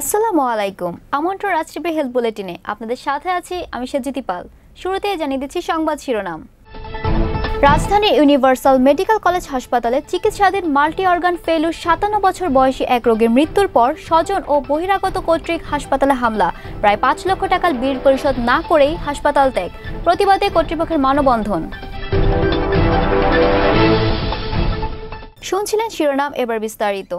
আসসালামু আলাইকুম আমন্ত্রণ রাজটিভি হেলথ বুলেটিনে আপনাদের সাথে আছি আমি সজিতি পাল শুরুতে জানিয়ে দিচ্ছি সংবাদ শিরোনাম রাজধানী ইউনিভার্সাল মেডিকেল কলেজ হাসপাতালে চিকিৎসাধীন মাল্টি অর্গান ফেলু সাতান্ন বছর বয়সী এক রোগীর মৃত্যুর পর স্বজন ও বহিরাগত কর্তৃক হাসপাতালে হামলা প্রায় পাঁচ লক্ষ টাকার বিল পরিশোধ না করেই হাসপাতাল ত্যাগ প্রতিবাদে কর্তৃপক্ষের মানবন্ধন শুনছিলেন শিরোনাম এবার বিস্তারিত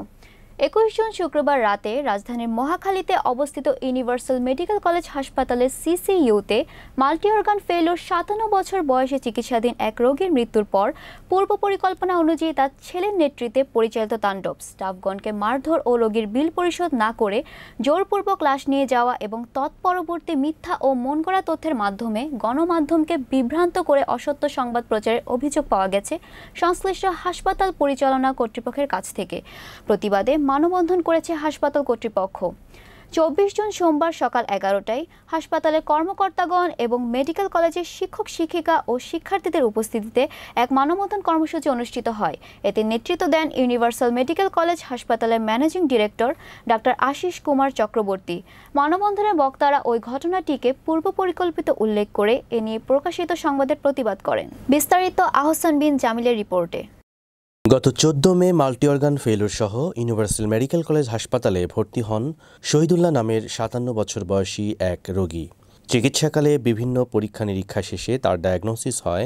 একুশ জুন শুক্রবার রাতে রাজধানীর মহাখালীতে অবস্থিত ইউনিভার্সাল মেডিকেল কলেজ হাসপাতালের সিসিইউতে মাল্টি অর্গান ফেলোর সাতান্ন বছর বয়সে চিকিৎসাধীন এক রোগীর মৃত্যুর পর পূর্ব পরিকল্পনা অনুযায়ী তার ছেলের নেতৃত্বে পরিচালিত তাণ্ডব স্টাফগণকে মারধর ও রোগীর বিল পরিশোধ না করে জোরপূর্বক ক্লাস নিয়ে যাওয়া এবং তৎপরবর্তী মিথ্যা ও মন করা তথ্যের মাধ্যমে গণমাধ্যমকে বিভ্রান্ত করে অসত্য সংবাদ প্রচারের অভিযোগ পাওয়া গেছে সংশ্লিষ্ট হাসপাতাল পরিচালনা কর্তৃপক্ষের কাছ থেকে প্রতিবাদে মানববন্ধন করেছে হাসপাতাল কর্তৃপক্ষ চব্বিশ জন সোমবার সকাল এগারোটায় হাসপাতালের কর্মকর্তাগণ এবং মেডিকেল কলেজের শিক্ষক শিক্ষিকা ও শিক্ষার্থীদের উপস্থিতিতে এক মানবন্ধন কর্মসূচি অনুষ্ঠিত হয় এতে নেতৃত্ব দেন ইউনিভার্সাল মেডিকেল কলেজ হাসপাতালের ম্যানেজিং ডিরেক্টর ডাক্তার আশিস কুমার চক্রবর্তী মানবন্ধনে বক্তারা ওই ঘটনাটিকে পূর্ব পরিকল্পিত উল্লেখ করে এ নিয়ে প্রকাশিত সংবাদের প্রতিবাদ করেন বিস্তারিত আহসান বিন জামিলের রিপোর্টে গত চোদ্দ মে মাল্টি অর্গান ফেলোর সহ ইউনিভার্সাল মেডিকেল কলেজ হাসপাতালে ভর্তি হন শহীদুল্লাহ নামের সাতান্ন বছর বয়সী এক রোগী চিকিৎসাকালে বিভিন্ন পরীক্ষা নিরীক্ষা শেষে তার ডায়াগনোসিস হয়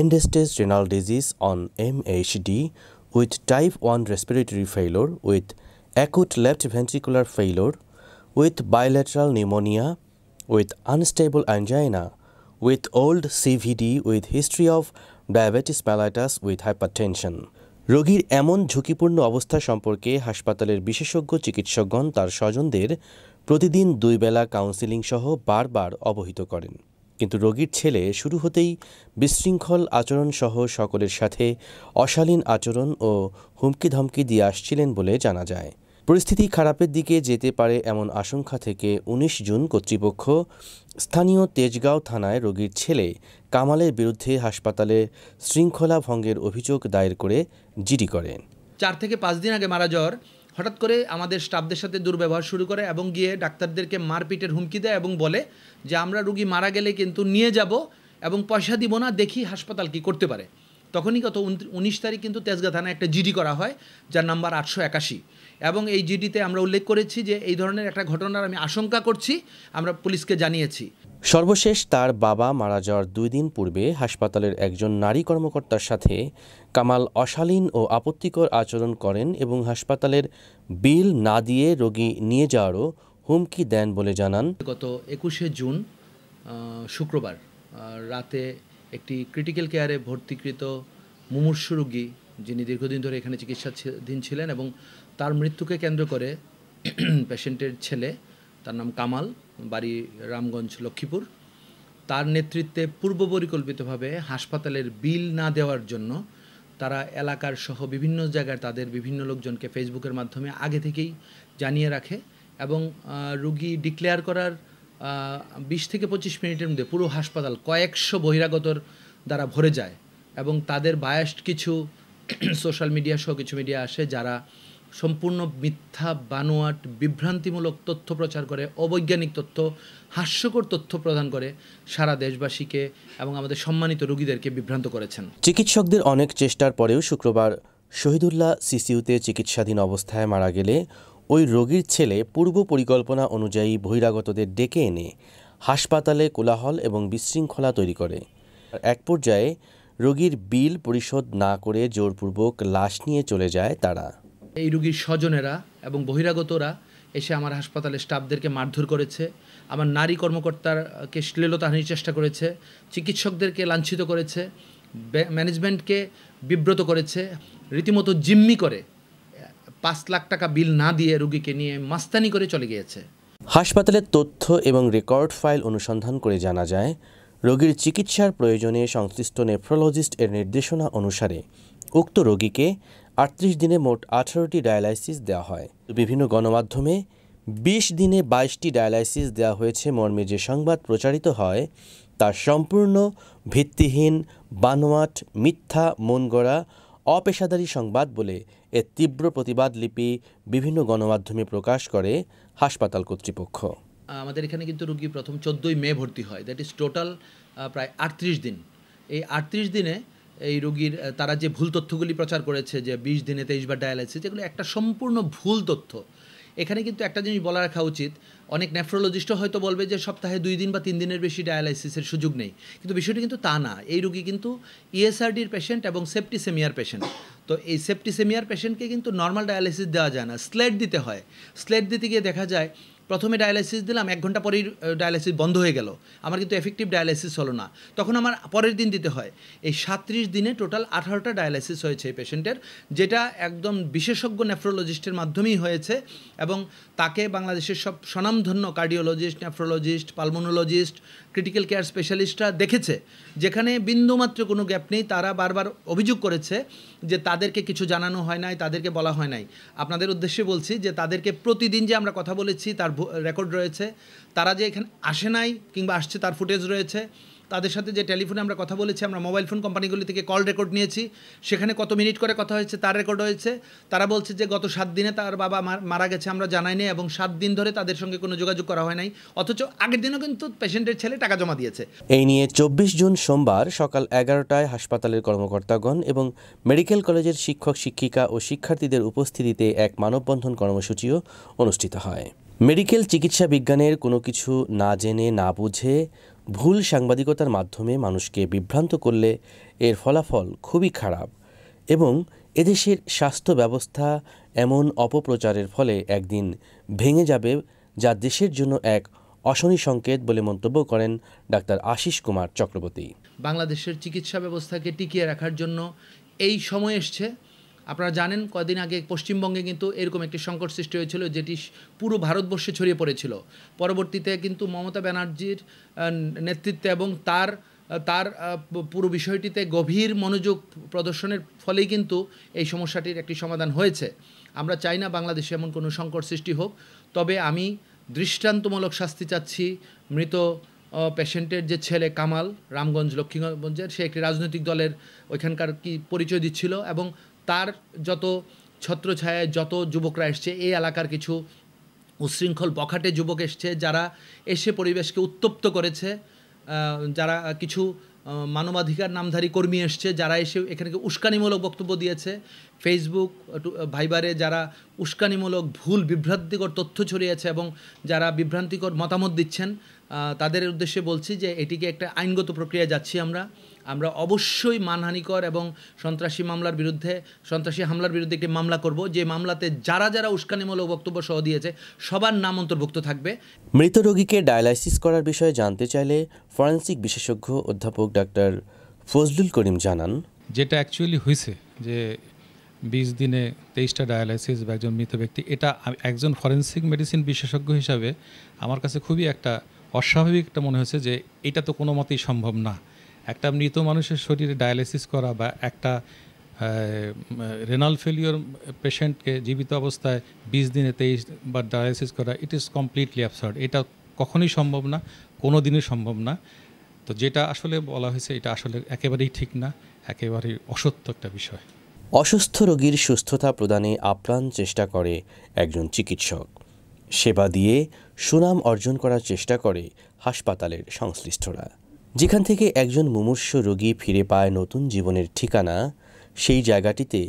end stage renal disease on M D with type one respiratory failure with acute left ventricular failure with bilateral pneumonia with unstable angina with old CVD with history of diabetes mellitus with hypertension রোগীর এমন ঝুঁকিপূর্ণ অবস্থা সম্পর্কে হাসপাতালের বিশেষজ্ঞ চিকিৎসকগণ তার স্বজনদের প্রতিদিন দুই বেলা কাউন্সিলিং সহ বারবার অবহিত করেন কিন্তু রোগীর ছেলে শুরু হতেই বিশৃঙ্খল আচরণ সহ সকলের সাথে অশালীন আচরণ ও হুমকি ধমকি দিয়ে আসছিলেন বলে জানা যায় পরিস্থিতি খারাপের দিকে যেতে পারে এমন আশঙ্কা থেকে ১৯ জুন কর্তৃপক্ষ স্থানীয় তেজগাঁও থানায় রোগীর ছেলে কামালের বিরুদ্ধে হাসপাতালে শৃঙ্খলা ভঙ্গের অভিযোগ দায়ের করে জিডি করেন চার থেকে পাঁচ দিন আগে মারা যাওয়ার হঠাৎ করে আমাদের স্টাফদের সাথে দুর্ব্যবহার শুরু করে এবং গিয়ে ডাক্তারদেরকে মারপিটের হুমকি দেয় এবং বলে যে আমরা রুগী মারা গেলে কিন্তু নিয়ে যাব এবং পয়সা দিব না দেখি হাসপাতাল কি করতে পারে তখনই গত উনিশ তারিখ কিন্তু তেজগা থানায় একটা জিডি করা হয় যার নাম্বার আটশো একাশি এবং এই জিডিতে আমরা উল্লেখ করেছি যে এই ধরনের একটা ঘটনার আমি আশঙ্কা করছি আমরা পুলিশকে জানিয়েছি সর্বশেষ তার বাবা মারা যাওয়ার দুই দিন পূর্বে হাসপাতালের একজন নারী কর্মকর্তার সাথে কামাল অশালীন ও আপত্তিকর আচরণ করেন এবং হাসপাতালের বিল না দিয়ে রোগী নিয়ে যাওয়ারও হুমকি দেন বলে জানান গত একুশে জুন শুক্রবার রাতে একটি ক্রিটিক্যাল কেয়ারে ভর্তিকৃত মুমূর্ষু রোগী যিনি দীর্ঘদিন ধরে এখানে চিকিৎসাধীন ছিলেন এবং তার মৃত্যুকে কেন্দ্র করে পেশেন্টের ছেলে তার নাম কামাল বাড়ি রামগঞ্জ লক্ষ্মীপুর তার নেতৃত্বে পূর্ব পরিকল্পিতভাবে হাসপাতালের বিল না দেওয়ার জন্য তারা এলাকার সহ বিভিন্ন জায়গায় তাদের বিভিন্ন লোকজনকে ফেসবুকের মাধ্যমে আগে থেকেই জানিয়ে রাখে এবং রুগী ডিক্লেয়ার করার বিশ থেকে পঁচিশ মিনিটের মধ্যে পুরো হাসপাতাল কয়েকশো বহিরাগতর দ্বারা ভরে যায় এবং তাদের বায়াস্ট কিছু সোশ্যাল মিডিয়া সহ কিছু মিডিয়া আসে যারা সম্পূর্ণ মিথ্যা বানোয়াট বিভ্রান্তিমূলক তথ্য প্রচার করে অবৈজ্ঞানিক তথ্য হাস্যকর তথ্য প্রদান করে সারা দেশবাসীকে এবং আমাদের সম্মানিত রোগীদেরকে বিভ্রান্ত করেছেন চিকিৎসকদের অনেক চেষ্টার পরেও শুক্রবার শহীদুল্লাহ সিসিউতে চিকিৎসাধীন অবস্থায় মারা গেলে ওই রোগীর ছেলে পূর্ব পরিকল্পনা অনুযায়ী বহিরাগতদের ডেকে এনে হাসপাতালে কোলাহল এবং বিশৃঙ্খলা তৈরি করে এক পর্যায়ে রোগীর বিল পরিশোধ না করে জোরপূর্বক লাশ নিয়ে চলে যায় তারা এই রুগীর স্বজনেরা এবং বহিরাগতরা এসে আমার হাসপাতালে স্টাফদেরকে মারধর করেছে আমার নারী কর্মকর্তারকে শ্লীলতাহানির চেষ্টা করেছে চিকিৎসকদেরকে লাঞ্ছিত করেছে ম্যানেজমেন্টকে বিব্রত করেছে রীতিমতো জিম্মি করে পাঁচ লাখ টাকা বিল না দিয়ে রুগীকে নিয়ে মাস্তানি করে চলে গিয়েছে হাসপাতালের তথ্য এবং রেকর্ড ফাইল অনুসন্ধান করে জানা যায় রোগীর চিকিৎসার প্রয়োজনে সংশ্লিষ্ট নেফ্রোলজিস্ট এর নির্দেশনা অনুসারে উক্ত রোগীকে আটত্রিশ দিনে মোট আঠারোটি ডায়ালাইসিস দেওয়া হয় বিভিন্ন গণমাধ্যমে বিশ দিনে বাইশটি ডায়ালাইসিস দেওয়া হয়েছে মর্মে যে সংবাদ প্রচারিত হয় তা সম্পূর্ণ ভিত্তিহীন বানোয়াট মিথ্যা মনগড়া অপেশাদারী সংবাদ বলে এর তীব্র প্রতিবাদ লিপি বিভিন্ন গণমাধ্যমে প্রকাশ করে হাসপাতাল কর্তৃপক্ষ আমাদের এখানে কিন্তু রুগী প্রথম চোদ্দোই মে ভর্তি হয় দ্যাট ইজ টোটাল প্রায় আটত্রিশ দিন এই আটত্রিশ দিনে এই রোগীর তারা যে ভুল তথ্যগুলি প্রচার করেছে যে বিশ দিনে তেইশবার ডায়ালাইসিস যেগুলো একটা সম্পূর্ণ ভুল তথ্য এখানে কিন্তু একটা জিনিস বলা রাখা উচিত অনেক নেফ্রোলজিস্টও হয়তো বলবে যে সপ্তাহে দুই দিন বা তিন দিনের বেশি ডায়ালাইসিসের সুযোগ নেই কিন্তু বিষয়টি কিন্তু তা না এই রুগী কিন্তু ইএসআরডির e পেশেন্ট এবং সেপ্টিসেমিয়ার পেশেন্ট তো এই সেপ্টিসেমিয়ার পেশেন্টকে কিন্তু নর্মাল ডায়ালিসিস দেওয়া যায় না স্লেট দিতে হয় স্লেট দিতে গিয়ে দেখা যায় প্রথমে ডায়ালাইসিস দিলাম এক ঘন্টা পরেই ডায়ালাইসিস বন্ধ হয়ে গেল আমার কিন্তু এফেক্টিভ ডায়ালাইসিস হলো না তখন আমার পরের দিন দিতে হয় এই সাত্রিশ দিনে টোটাল আঠারোটা ডায়ালাইসিস হয়েছে এই পেশেন্টের যেটা একদম বিশেষজ্ঞ নেফ্রোলজিস্টের মাধ্যমেই হয়েছে এবং তাকে বাংলাদেশের সব স্বনামধন্য cardiologist nephrologist pulmonologist critical care স্পেশালিস্টরা দেখেছে যেখানে বিন্দুমাত্র কোনো গ্যাপ নেই তারা বারবার অভিযোগ করেছে যে তাদেরকে কিছু জানানো হয় নাই তাদেরকে বলা হয় নাই আপনাদের উদ্দেশ্যে বলছি যে তাদেরকে প্রতিদিন যে আমরা কথা বলেছি তার রেকর্ড রয়েছে তারা যে এখানে আসে নাই কিংবা আসছে তার ফুটেজ রয়েছে তাদের সাথে যে টেলিফোনে আমরা কথা বলেছি আমরা মোবাইল ফোন কোম্পানিগুলি থেকে কল রেকর্ড নিয়েছি সেখানে কত মিনিট করে কথা হয়েছে তার রেকর্ড হয়েছে তারা বলছে যে গত সাত দিনে তার বাবা মারা গেছে আমরা জানাই নি এবং সাত দিন ধরে তাদের সঙ্গে কোনো যোগাযোগ করা হয় নাই অথচ আগের দিনও কিন্তু পেশেন্টের ছেলে টাকা জমা দিয়েছে এই নিয়ে চব্বিশ জুন সোমবার সকাল এগারোটায় হাসপাতালের কর্মকর্তাগণ এবং মেডিকেল কলেজের শিক্ষক শিক্ষিকা ও শিক্ষার্থীদের উপস্থিতিতে এক মানববন্ধন কর্মসূচিও অনুষ্ঠিত হয় মেডিকেল চিকিৎসা বিজ্ঞানের কোনো কিছু না জেনে না বুঝে ভুল সাংবাদিকতার মাধ্যমে মানুষকে বিভ্রান্ত করলে এর ফলাফল খুবই খারাপ এবং এদেশের স্বাস্থ্য ব্যবস্থা এমন অপপ্রচারের ফলে একদিন ভেঙে যাবে যা দেশের জন্য এক অশনি সংকেত বলে মন্তব্য করেন ডাক্তার আশিস কুমার চক্রবর্তী বাংলাদেশের চিকিৎসা ব্যবস্থাকে টিকিয়ে রাখার জন্য এই সময় এসছে আপনারা জানেন কদিন আগে পশ্চিমবঙ্গে কিন্তু এরকম একটি সংকট সৃষ্টি হয়েছিল যেটি পুরো ভারতবর্ষে ছড়িয়ে পড়েছিল পরবর্তীতে কিন্তু মমতা ব্যানার্জির নেতৃত্বে এবং তার তার পুরো বিষয়টিতে গভীর মনোযোগ প্রদর্শনের ফলেই কিন্তু এই সমস্যাটির একটি সমাধান হয়েছে আমরা চাই না বাংলাদেশে এমন কোনো সংকট সৃষ্টি হোক তবে আমি দৃষ্টান্তমূলক শাস্তি চাচ্ছি মৃত পেশেন্টের যে ছেলে কামাল রামগঞ্জ লক্ষ্মীগঞ্জের সে একটি রাজনৈতিক দলের ওইখানকার কি পরিচয় দিচ্ছিল এবং তার যত ছত্রছায়ায় যত যুবকরা এসছে এই এলাকার কিছু উশৃঙ্খল বখাটে যুবক এসছে যারা এসে পরিবেশকে উত্তপ্ত করেছে যারা কিছু মানবাধিকার নামধারী কর্মী এসছে যারা এসে এখানে উস্কানিমূলক বক্তব্য দিয়েছে ফেসবুক ভাইবারে যারা উস্কানিমূলক ভুল বিভ্রান্তিকর তথ্য ছড়িয়েছে এবং যারা বিভ্রান্তিকর মতামত দিচ্ছেন তাদের উদ্দেশ্যে বলছি যে এটিকে একটা আইনগত প্রক্রিয়া যাচ্ছি আমরা আমরা অবশ্যই মানহানিকর এবং সন্ত্রাসী মামলার বিরুদ্ধে সন্ত্রাসী হামলার বিরুদ্ধে একটি মামলা করব যে মামলাতে যারা যারা উস্কানিমূলক বক্তব্য সহ দিয়েছে সবার নাম অন্তর্ভুক্ত থাকবে মৃত রোগীকে ডায়ালাইসিস করার বিষয়ে জানতে চাইলে ফরেন্সিক বিশেষজ্ঞ অধ্যাপক ডাক্তার ফজলুল করিম জানান যেটা অ্যাকচুয়ালি হয়েছে যে বিশ দিনে তেইশটা ডায়ালাইসিস বা একজন মৃত ব্যক্তি এটা একজন ফরেন্সিক মেডিসিন বিশেষজ্ঞ হিসাবে আমার কাছে খুবই একটা অস্বাভাবিক একটা মনে হয়েছে যে এটা তো কোনো মতেই সম্ভব না একটা মৃত মানুষের শরীরে ডায়ালিসিস করা বা একটা রেনাল ফেলিওর পেশেন্টকে জীবিত অবস্থায় বিশ দিনে তেইশ বা ডায়ালিসিস করা ইট ইজ কমপ্লিটলি অ্যাবসার্ড এটা কখনোই সম্ভব না কোনো দিনই সম্ভব না তো যেটা আসলে বলা হয়েছে এটা আসলে একেবারেই ঠিক না একেবারেই অসত্য একটা বিষয় অসুস্থ রোগীর সুস্থতা প্রদানে আপ্রাণ চেষ্টা করে একজন চিকিৎসক সেবা দিয়ে সুনাম অর্জন করার চেষ্টা করে হাসপাতালের সংশ্লিষ্টরা যেখান থেকে একজন মুমূর্ষ রোগী ফিরে পায় নতুন জীবনের ঠিকানা সেই জায়গাটিতে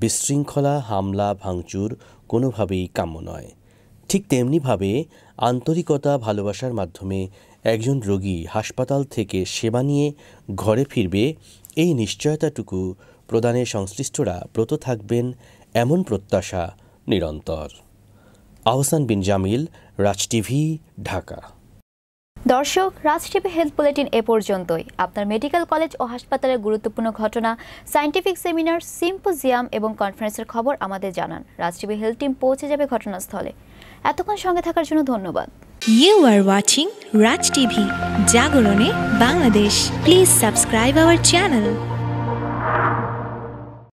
বিশৃঙ্খলা হামলা ভাঙচুর কোনোভাবেই কাম্য নয় ঠিক তেমনিভাবে আন্তরিকতা ভালোবাসার মাধ্যমে একজন রোগী হাসপাতাল থেকে সেবা নিয়ে ঘরে ফিরবে এই নিশ্চয়তাটুকু প্রদানে সংশ্লিষ্টরা ব্রত থাকবেন এমন প্রত্যাশা নিরন্তর আহসান বিন জামিল রাজ টিভি ঢাকা দর্শক রাজটিভি হেলথ বুলেটিন এ পর্যন্তই আপনার মেডিকেল কলেজ ও হাসপাতালের গুরুত্বপূর্ণ ঘটনা সায়েন্টিফিক সেমিনার সিম্পোজিয়াম এবং কনফারেন্সের খবর আমাদের জানান রাজটিভি হেলথ টিম পৌঁছে যাবে ঘটনাস্থলে এতক্ষণ সঙ্গে থাকার জন্য ধন্যবাদ you are watching Raj TV জাগরণে Bangladesh please subscribe our channel